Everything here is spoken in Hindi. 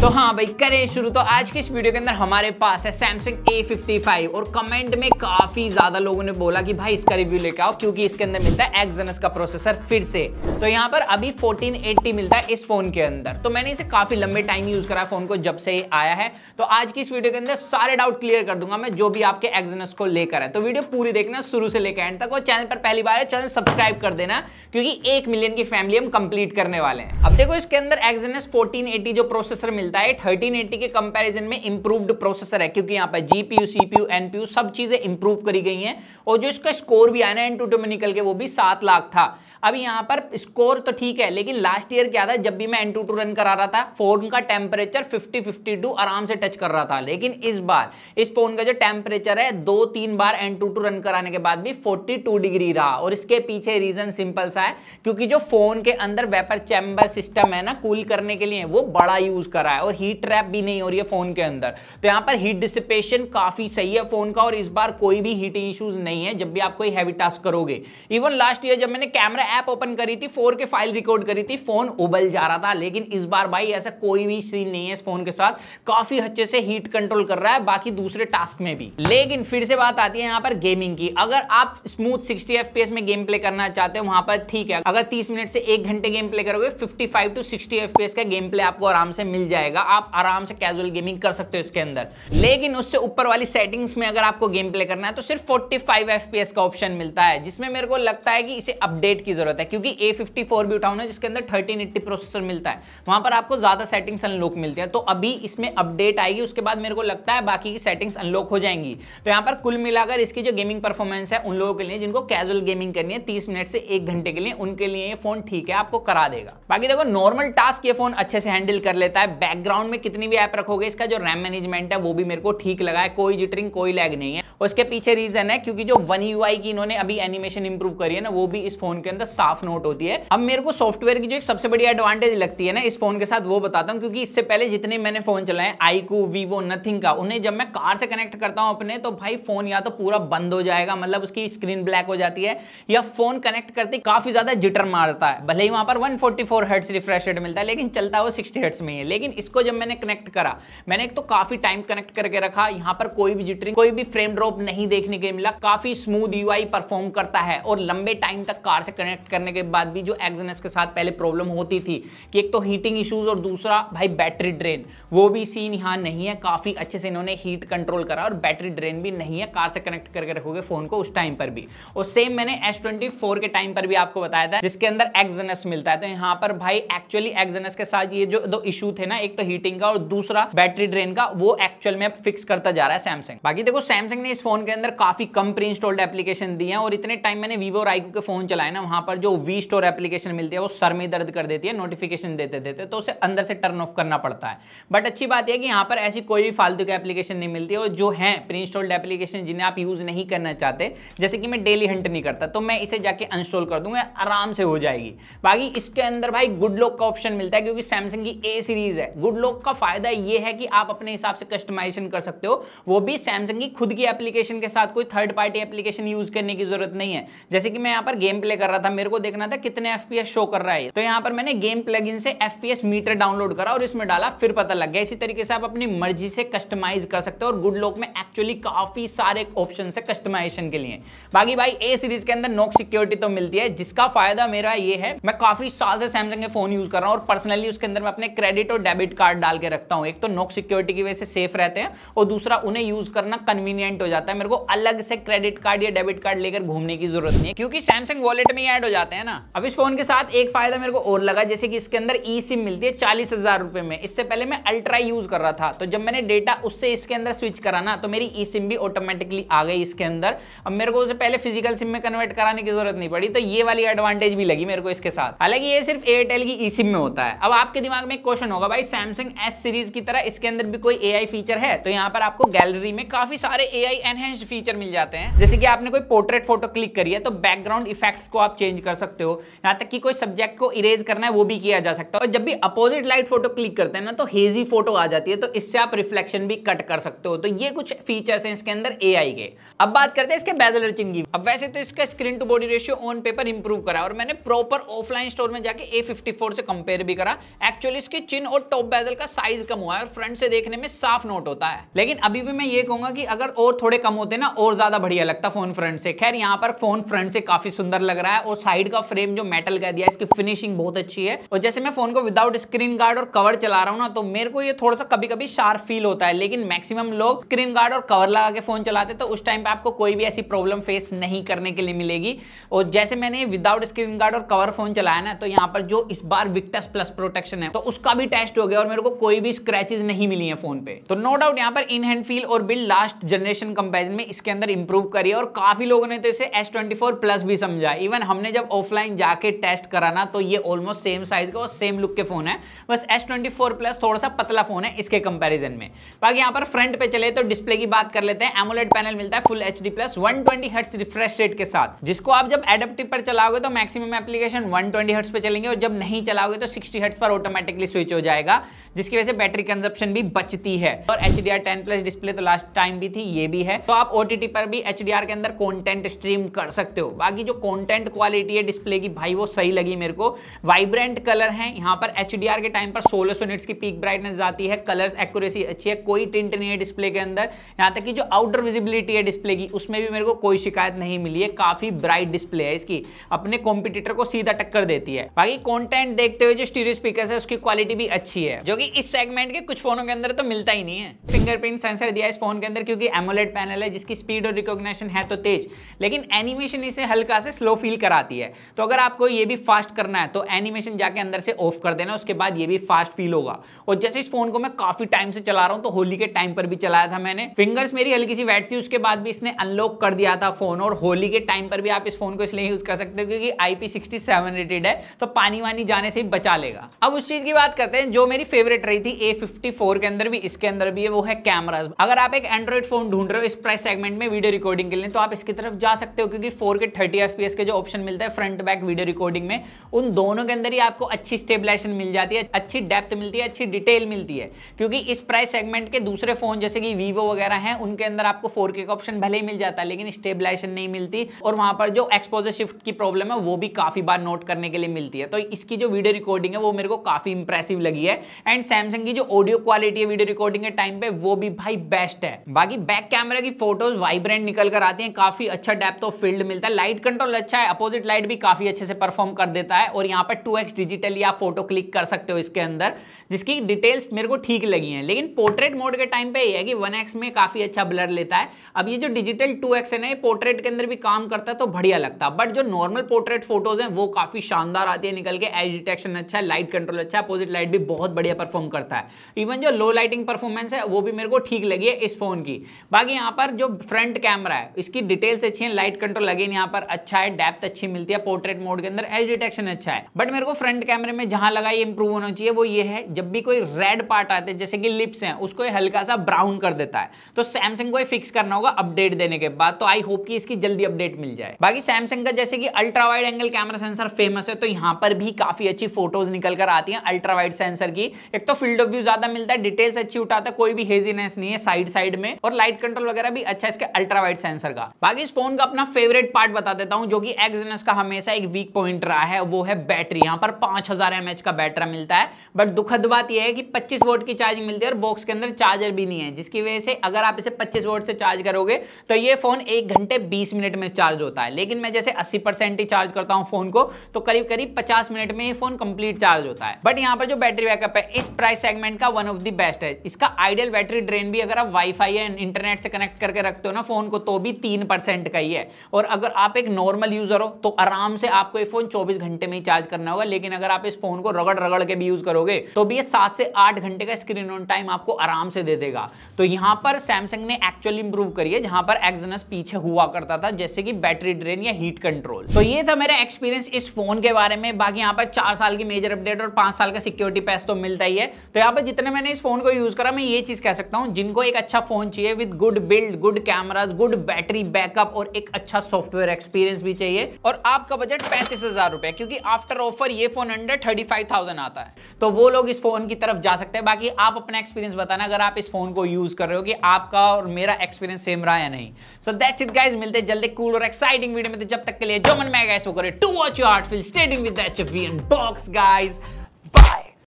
तो हाँ भाई करें शुरू तो आज के इस वीडियो के अंदर हमारे पास है सैमसंग A55 और कमेंट में काफ़ी ज़्यादा लोगों ने बोला कि भाई इसका रिव्यू लेके आओ क्योंकि इसके अंदर मिलता है एक्सनस का प्रोसेसर फिर से तो यहाँ पर अभी 1480 मिलता है इस फ़ोन के अंदर तो मैंने इसे काफ़ी लंबे टाइम यूज़ करा फ़ोन को जब से आया है तो आज की इस वीडियो के अंदर सारे डाउट क्लियर कर दूंगा मैं जो भी आपके एक्जनस को लेकर है तो वीडियो पूरी देखना शुरू से लेकर एंड तक और चैनल पर पहली बार है चैनल सब्सक्राइब कर देना क्योंकि एक मिलियन की फैमिली हम कंप्लीट करने वाले हैं अब देखो इसके अंदर एक्जनस फोर्टीन जो प्रोसेसर मिलता है 1380 के कंपैरिजन में इंप्रूव्ड प्रोसेसर है क्योंकि यहाँ पर जीपीयू सीपीयू एनपीयू सब चीज़ें इंप्रूव करी गई हैं और जो इसका स्कोर भी आया ना एन में निकल के वो भी सात लाख था अब यहाँ पर स्कोर तो ठीक है लेकिन लास्ट ईयर क्या था जब भी मैं एन रन करा रहा था फोन का टेम्परेचर फिफ्टी फिफ्टी आराम से टच कर रहा था लेकिन इस बार इस फोन का जो टेम्परेचर है दो तीन बार एन रन कराने के बाद भी फोर्टी डिग्री रहा और इसके पीछे रीजन सिंपल सा है क्योंकि जो फोन के अंदर वेपर चैम्बर सिस्टम है ना कूल करने के लिए वो बड़ा यूज करा रहा है और हीट ट्रैप भी नहीं हो रही है फोन के अंदर तो यहाँ पर हीट डिसिपेशन काफी सही है फोन का और इस बार कोई भी हीटिंग इश्यूज नहीं है जब भी आप कोई हैवी टास्क करोगे इवन लास्ट ईयर जब मैंने कैमरा ऐप ओपन करी थी फोर के फाइल रिकॉर्ड करी थी फोन उबल जा रहा था लेकिन इस बार भाई ऐसा कोई भी सीन नहीं है इस फोन के साथ काफी अच्छे से हीट कंट्रोल कर रहा है बाकी दूसरे टास्क में भी लेकिन फिर से बात आती है यहाँ पर गेमिंग की अगर आप स्मूथ सिक्सटी एफ में गेम प्ले करना चाहते हो वहां पर ठीक है अगर तीस मिनट से एक घंटे गेम प्ले करोगे fifty five to sixty F का गेम प्ले आपको आराम से मिल जाए जाएगा आप आराम से कैजुअल गेमिंग कर सकते हो इसके अंदर लेकिन उससे ऊपर वाली सेटिंग्स में अगर आपको गेम प्ले करना है तो सिर्फ 45 फाइव का ऑप्शन मिलता है जिसमें मेरे को लगता है कि इसे अपडेट की जरूरत है क्योंकि ए भी भी उठाना जिसके अंदर थर्टीन प्रोसेसर मिलता है वहां पर आपको ज्यादा सेटिंग्स अनलॉक मिलती है तो अभी इसमें अपडेट आएगी उसके बाद मेरे को लगता है बाकी की सेटिंग्स अनलॉक हो जाएंगी तो यहाँ पर कुल मिलाकर इसकी जो गेमिंग परफॉर्मेंस है उन लोगों के लिए जिनको कैजुअल गेमिंग करनी है तीस मिनट से एक घंटे के लिए उनके लिए ये फोन ठीक है आपको करा देगा बाकी देखो नॉर्मल टास्क ये फोन अच्छे से हैंडल कर लेता है बैकग्राउंड में कितनी भी ऐप रखोगे इसका जो रैम मैनेजमेंट है वो भी मेरे को ठीक लगा है कोई जिटरिंग कोई लैग नहीं है उसके पीछे रीजन है क्योंकि जो वन यू की इन्होंने अभी एनिमेशन इंप्रूव करी है ना वो भी इस फोन के अंदर साफ नोट होती है अब मेरे को सॉफ्टवेयर की जो एक सबसे बड़ी एडवांटेज लगती है ना इस फोन के साथ वो बताता हूँ क्योंकि इससे पहले जितने मैंने फोन चलाए आईकू वीवो नथिंग का उन्हें जब मैं कार से कनेक्ट करता हूँ अपने तो भाई फोन या तो पूरा बंद हो जाएगा मतलब उसकी स्क्रीन ब्लैक हो जाती है या फोन कनेक्ट करते काफी ज्यादा जिटर मारता है भले ही वहां पर 144 हर्ट्ज रिफ्रेश रेट मिलता है लेकिन चलता है वो सिक्सटी हर्ट्स में है लेकिन इसको जब मैंने कनेक्ट करा मैंने एक तो काफी टाइम कनेक्ट करके रखा यहाँ पर कोई भी जिटरिंग कोई भी फ्रेम ड्रॉप नहीं देखने के मिला काफी स्मूथ यू परफॉर्म करता है और लंबे टाइम तक कार से कनेक्ट करने के बाद भी जो एक्जनस के साथ पहले प्रॉब्लम होती थी कि एक तो हीटिंग इशूज और दूसरा भाई बैटरी ड्रेन वो भी सीन यहाँ नहीं है काफी अच्छे से इन्होंने हीट कंट्रोल करा और बैटरी ड्रेन भी नहीं है कार से कनेक्ट करके रखोगे फोन को उस टाइम पर भी और सेम मैंने एस के टाइम पर भी आपको बताया था जिसके अंदर एक्जनस मिलता है तो यहाँ पर भाई एक्चुअली एक्जनस के साथ ये जो दो इशू थे ना एक तो हीटिंग का और दूसरा बैटरी ड्रेन का वो एक्चुअल में फिक्स करता जा रहा है सैमसंग बाकी देखो सैमसंग ने इस फोन के अंदर काफी कम प्री इंस्टॉल्ड एप्लीकेशन दी है और इतने टाइम मैंने वीवो और आईकू के फोन चलाए ना वहां पर जो वी स्टोर एप्लीकेशन मिलती है वो सर में दर्द कर देती है नोटिफिकेशन देते देते तो उसे अंदर से टर्न ऑफ करना पड़ता है बट अच्छी बात यह कि यहाँ पर ऐसी कोई भी फालतू की एप्लीकेशन नहीं मिलती और जो है प्री इंस्टॉल्ड एप्लीकेशन जिन्हें आप यूज नहीं करना चाहते जैसे कि मैं डेली हंट नहीं करता तो मैं इसे जाके अनस्टॉल कर दूंगा आराम से हो जाएगी बाकी इसके अंदर भाई गुड लुक का ऑप्शन मिलता है क्योंकि सैमसंग की ए सीरीज है गुड वुडलॉक का फायदा ये है कि आप अपने हिसाब से कस्टमाइजेशन कर सकते हो वो भी सैमसंग की खुद की एप्लीकेशन के साथ कोई थर्ड पार्टी एप्लीकेशन यूज करने की जरूरत नहीं है जैसे कि मैं यहाँ पर गेम प्ले कर रहा था मेरे को देखना था कितने एफ शो कर रहा है तो यहाँ पर मैंने गेम प्लग से एफ मीटर डाउनलोड करा और इसमें डाला फिर पता लग गया इसी तरीके से आप अपनी मर्जी से कस्टमाइज कर सकते हो और गुड गुडलॉक में एक्चुअली काफी सारे ऑप्शन है कस्टमाइजेशन के लिए बाकी भाई ए सीरीज के अंदर नोक सिक्योरिटी तो मिलती है जिसका फायदा मेरा ये है मैं काफी साल से सैमसंग के फोन यूज कर रहा हूँ और पर्सनली उसके अंदर मैं अपने क्रेडिट और डेबिट डेबिट कार्ड डाल के रखता हूं एक तो नोक सिक्योरिटी की वजह से सेफ रहते हैं और दूसरा उन्हें यूज करना कन्वीनियंट हो जाता है मेरे को अलग से क्रेडिट कार्ड या डेबिट कार्ड लेकर घूमने की जरूरत नहीं है क्योंकि सैमसंग वॉलेट में ऐड हो जाते हैं ना अब इस फोन के साथ एक फायदा मेरे को और लगा जैसे कि इसके अंदर ई सिम मिलती है चालीस में इससे पहले मैं अल्ट्रा यूज कर रहा था तो जब मैंने डेटा उससे इसके अंदर स्विच करा ना तो मेरी ई सिम भी ऑटोमेटिकली आ गई इसके अंदर अब मेरे को उसे पहले फिजिकल सिम में कन्वर्ट कराने की जरूरत नहीं पड़ी तो ये वाली एडवांटेज भी लगी मेरे को इसके साथ हालांकि ये सिर्फ एयरटेल की ई सिम में होता है अब आपके दिमाग में क्वेश्चन होगा भाई सैमसंग एस सीरीज की तरह इसके अंदर भी कोई ए फीचर है तो यहाँ पर आपको गैलरी में काफी सारे ए आई फीचर मिल जाते हैं जैसे कि आपने कोई पोर्ट्रेट फोटो क्लिक करी है तो बैकग्राउंड इफेक्ट्स को आप चेंज कर सकते हो यहाँ तक कि कोई सब्जेक्ट को इरेज करना है वो भी किया जा सकता है और जब भी अपोजिट लाइट फोटो क्लिक करते हैं ना तो हेजी फोटो आ जाती है तो इससे आप रिफ्लेक्शन भी कट कर सकते हो तो ये कुछ फीचर्स हैं इसके अंदर एआई के अब बात करते हैं इसके बेजल रचिंग की अब वैसे तो इसका screen to body ratio on paper improve करा और मैंने प्रॉपर ऑफलाइन स्टोर में जाके ए से कंपेयर भी करा एक्चुअली इसकी चिन और टॉप टॉप बेजल का साइज कम हुआ है और फ्रंट से देखने में साफ नोट होता है लेकिन अभी भी मैं ये कहूंगा कि अगर और थोड़े कम होते ना और ज्यादा बढ़िया लगता फोन फ्रंट से खैर यहाँ पर फोन फ्रंट से काफी सुंदर लग रहा है और साइड का फ्रेम जो मेटल कह दिया इसकी फिनिशिंग बहुत अच्छी है और जैसे मैं फोन को विदाउट स्क्रीन गार्ड और कवर चला रहा हूँ ना तो मेरे को ये थोड़ा सा कभी कभी शार्प फील होता है लेकिन मैक्सिमम लोग स्क्रीन गार्ड और कवर लगा के फोन चलाते तो उस टाइम पे आपको कोई भी ऐसी प्रॉब्लम फेस नहीं करने के लिए मिलेगी और जैसे मैंने विदाउट स्क्रीन गार्ड और कवर फोन चलाया ना तो यहाँ पर जो इस बार विक्टस प्लस प्रोटेक्शन है तो उसका भी टेस्ट हो गया और मेरे को कोई भी स्क्रैचेज नहीं मिली है फोन पे तो नो डाउट यहाँ पर इन हैंड फील और बिल्ड लास्ट जनरेशन कंपेरिजन में इसके अंदर इंप्रूव करी है और काफी लोगों ने तो इसे एस ट्वेंटी फोर प्लस भी समझा इवन हमने जब ऑफलाइन जाके टेस्ट कराना तो ये ऑलमोस्ट सेम साइज का और सेम लुक के फोन है बस एस ट्वेंटी फोर प्लस थोड़ा सा पतला फोन है इसके कंपेरिजन में बाकी यहाँ पर फ्रंट पे चले तो डिस्प्ले की बात कर लेते हैं एमोलेट पैनल मिलता है full H D plus one twenty hertz refresh rate के साथ जिसको आप जब एडेप्टिव पर चलाओगे तो maximum application one twenty hertz पे चलेंगे और जब नहीं चलाओगे तो सिक्सटी हर्ट्स पर ऑटोमेटिकली स्विच हो जाएगा वाला जिसकी वजह से बैटरी कंजप्शन भी बचती है और H D R ten plus display तो लास्ट टाइम भी थी ये भी है तो आप ओ टी टी पर भी एच डी आर के अंदर कॉन्टेंट स्ट्रीम कर सकते हो बाकी जो कॉन्टेंट क्वालिटी है डिस्प्ले की भाई वो सही लगी मेरे को वाइब्रेंट कलर है यहाँ पर एच डी आर के टाइम पर सोलह सौ की पीक ब्राइटनेस जाती है कलर एक्यूरेसी अच्छी है कोई टिंट नहीं है डिस्प्ले के अंदर यहाँ तक कि जो आउटर विजिबिलिटी है डिस्प्ले की उसमें भी मेरे को कोई शिकायत नहीं मिली है काफी ब्राइट डिस्प्ले है इसकी अपने कॉम्पिटिटर को सीधा टक्कर देती है बाकी कॉन्टेंट देखते हुए जो स्टीरियो स्पीकर है उसकी क्वालिटी भी अच्छी है है जो कि इस सेगमेंट के कुछ फोनों के अंदर तो मिलता ही नहीं है फिंगरप्रिंट सेंसर दिया इस फोन के अंदर क्योंकि एमोलेट पैनल है जिसकी स्पीड और रिकॉग्निशन है तो तेज लेकिन एनिमेशन इसे हल्का से स्लो फील कराती है तो अगर आपको ये भी फास्ट करना है तो एनिमेशन जाके अंदर से ऑफ कर देना उसके बाद ये भी फास्ट फील होगा और जैसे इस फोन को मैं काफी टाइम से चला रहा हूँ तो होली के टाइम पर भी चलाया था मैंने फिंगर्स मेरी हल्की सी वैट थी उसके बाद भी इसने अनलॉक कर दिया था फोन और होली के टाइम पर भी आप इस फोन को इसलिए यूज कर सकते हो क्योंकि आई रेटेड है तो पानी वानी जाने से बचा लेगा अब उस चीज की बात करते हैं जो मेरी मेरी फेवरेट रही थी ए फिफ्टी फोर के अंदर भी इसके अंदर भी है वो है कैमराज अगर आप एक एंड्रॉइड फोन ढूंढ रहे हो इस प्राइस सेगमेंट में वीडियो रिकॉर्डिंग के लिए तो आप इसकी तरफ जा सकते हो क्योंकि फोर के थर्टी एफ के जो ऑप्शन मिलता है फ्रंट बैक वीडियो रिकॉर्डिंग में उन दोनों के अंदर ही आपको अच्छी स्टेबलाइजेशन मिल जाती है अच्छी डेप्थ मिलती है अच्छी डिटेल मिलती है क्योंकि इस प्राइस सेगमेंट के दूसरे फोन जैसे कि वीवो वगैरह हैं उनके अंदर आपको फोर का ऑप्शन भले ही मिल जाता है लेकिन स्टेबलाइजेशन नहीं मिलती और वहां पर जो एक्सपोजर शिफ्ट की प्रॉब्लम है वो भी काफी बार नोट करने के लिए मिलती है तो इसकी जो वीडियो रिकॉर्डिंग है वो मेरे को काफी इंप्रेसिव लगी है एंड सैमसंग की जो ऑडियो क्वालिटी है वीडियो रिकॉर्डिंग के टाइम पे वो भी भाई बेस्ट है बाकी बैक कैमरा की फोटोज वाइब्रेंट निकल कर आती है काफी अच्छा डेप्थ ऑफ फील्ड मिलता है लाइट कंट्रोल अच्छा है अपोजिट लाइट भी काफी अच्छे से परफॉर्म कर देता है और यहाँ पर टू डिजिटली आप फोटो क्लिक कर सकते हो इसके अंदर जिसकी डिटेल्स मेरे को ठीक लगी है लेकिन पोर्ट्रेट मोड के टाइम पे है कि वन में काफी अच्छा ब्लर लेता है अब ये जो डिजिटल टू है ना ये पोर्ट्रेट के अंदर भी काम करता है तो बढ़िया लगता है बट जो नॉर्मल पोर्ट्रेट फोटोज हैं वो काफी शानदार आती है निकल के एज डिटेक्शन अच्छा है लाइट कंट्रोल अच्छा है अपोजिट लाइट भी बहुत बढ़िया परफॉर्म करता है इवन जो लो लाइटिंग परफॉर्मेंस है वो भी मेरे को ठीक लगी है इस फोन की बाकी यहाँ पर जो फ्रंट कैमरा है इसकी डिटेल्स अच्छी है लाइट कंट्रोल लगे नहीं यहाँ पर अच्छा है डेप्थ अच्छी मिलती है पोर्ट्रेट मोड के अंदर एज डिटेक्शन अच्छा है बट मेरे को फ्रंट कैमरे में जहां लगा ये इंप्रूव होना चाहिए वो ये है जब भी कोई रेड पार्ट आते हैं जैसे कि लिप्स हैं उसको हल्का सा ब्राउन कर देता है तो सैमसंग को फिक्स करना होगा अपडेट देने के बाद तो आई होप कि इसकी जल्दी अपडेट मिल जाए बाकी सैमसंग का जैसे कि ultra wide angle camera sensor famous है तो यहाँ पर भी काफी अच्छी फोटोज निकल कर आती है अल्ट्रा वाइड सेंसर की की एक तो फील्ड ऑफ व्यू ज्यादा मिलता है डिटेल्स अच्छी उठाता है कोई भी हेजीनेस नहीं है साइड साइड में और लाइट कंट्रोल वगैरह भी अच्छा इसके अल्ट्रा वाइड सेंसर का बाकी इस फोन का अपना फेवरेट पार्ट बता देता हूँ जो कि एक्सनेस का हमेशा एक वीक पॉइंट रहा है वो है बैटरी यहाँ पर पांच एमएच का बैटरा मिलता है बट दुखद बात यह है कि पच्चीस वोट की चार्जिंग मिलती है और बॉक्स के अंदर चार्जर भी नहीं है जिसकी वजह से अगर आप इसे पच्चीस वोट से चार्ज करोगे तो ये फोन एक घंटे बीस मिनट में चार्ज होता है लेकिन मैं जैसे अस्सी परसेंट ही चार्ज करता हूं फोन को तो करीब करीब पचास मिनट में ये फोन कंप्लीट चार्ज होता है बट यहां पर जो बैटरी बैकअप बैकअप है इस प्राइस सेगमेंट का वन ऑफ द बेस्ट है इसका आइडियल बैटरी ड्रेन भी अगर आप वाईफाई या इंटरनेट से कनेक्ट करके रखते हो ना फोन को तो भी तीन परसेंट का ही है और अगर आप एक नॉर्मल यूजर हो तो आराम से आपको ये फोन चौबीस घंटे में ही चार्ज करना होगा लेकिन अगर आप इस फोन को रगड़ रगड़ के भी यूज करोगे तो भी ये सात से आठ घंटे का स्क्रीन ऑन टाइम आपको आराम से दे देगा तो यहां पर सैमसंग ने एक्चुअली इंप्रूव करी है जहां पर एक्जनस पीछे हुआ करता था जैसे कि बैटरी ड्रेन या हीट कंट्रोल तो ये था मेरा एक्सपीरियंस इस फोन के बारे में बाकी यहाँ पर चार साल की मेजर अपडेट और पांच साल का सिक्योरिटी पैस तो मिलता ही है तो यहाँ पर जितने मैंने इस फोन को यूज करा मैं ये चीज कह सकता हूँ जिनको एक अच्छा फोन चाहिए with good build good cameras good battery backup और एक अच्छा सॉफ्टवेयर एक्सपीरियंस भी चाहिए और आपका बजट पैंतीस हजार रुपए क्योंकि आफ्टर ऑफर ये phone under thirty five thousand आता है तो वो लोग इस फोन की तरफ जा सकते हैं बाकी आप अपना एक्सपीरियंस बताना अगर आप इस फोन को यूज कर रहे हो कि आपका और मेरा एक्सपीरियंस सेम रहा या नहीं सो दैट्स इट गाइज मिलते जल्दी कूल और एक्साइटिंग वीडियो में तो जब तक के लिए जो मन में गाइस वो करे to watch your art feel staying with H V box guys bye